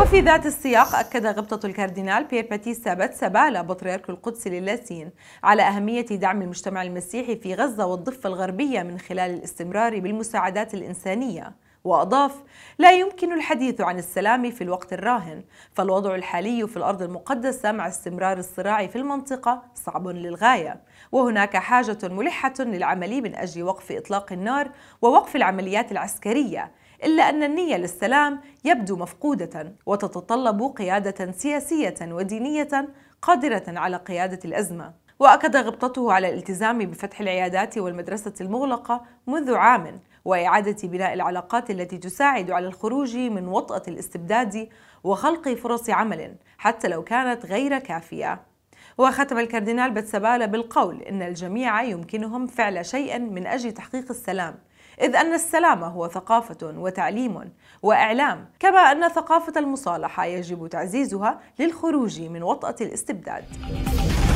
وفي ذات السياق أكد غبطة الكاردينال بير باتيس سابت سبالة بطريرك القدس للاتين على أهمية دعم المجتمع المسيحي في غزة والضفة الغربية من خلال الاستمرار بالمساعدات الإنسانية وأضاف لا يمكن الحديث عن السلام في الوقت الراهن فالوضع الحالي في الأرض المقدسة مع استمرار الصراع في المنطقة صعب للغاية وهناك حاجة ملحة للعمل من أجل وقف إطلاق النار ووقف العمليات العسكرية إلا أن النية للسلام يبدو مفقودة وتتطلب قيادة سياسية ودينية قادرة على قيادة الأزمة وأكد غبطته على الالتزام بفتح العيادات والمدرسة المغلقة منذ عام وإعادة بناء العلاقات التي تساعد على الخروج من وطأة الاستبداد وخلق فرص عمل حتى لو كانت غير كافية وختم الكاردينال بتسبالة بالقول إن الجميع يمكنهم فعل شيئا من أجل تحقيق السلام إذ أن السلام هو ثقافة وتعليم وإعلام كما أن ثقافة المصالحة يجب تعزيزها للخروج من وطأة الاستبداد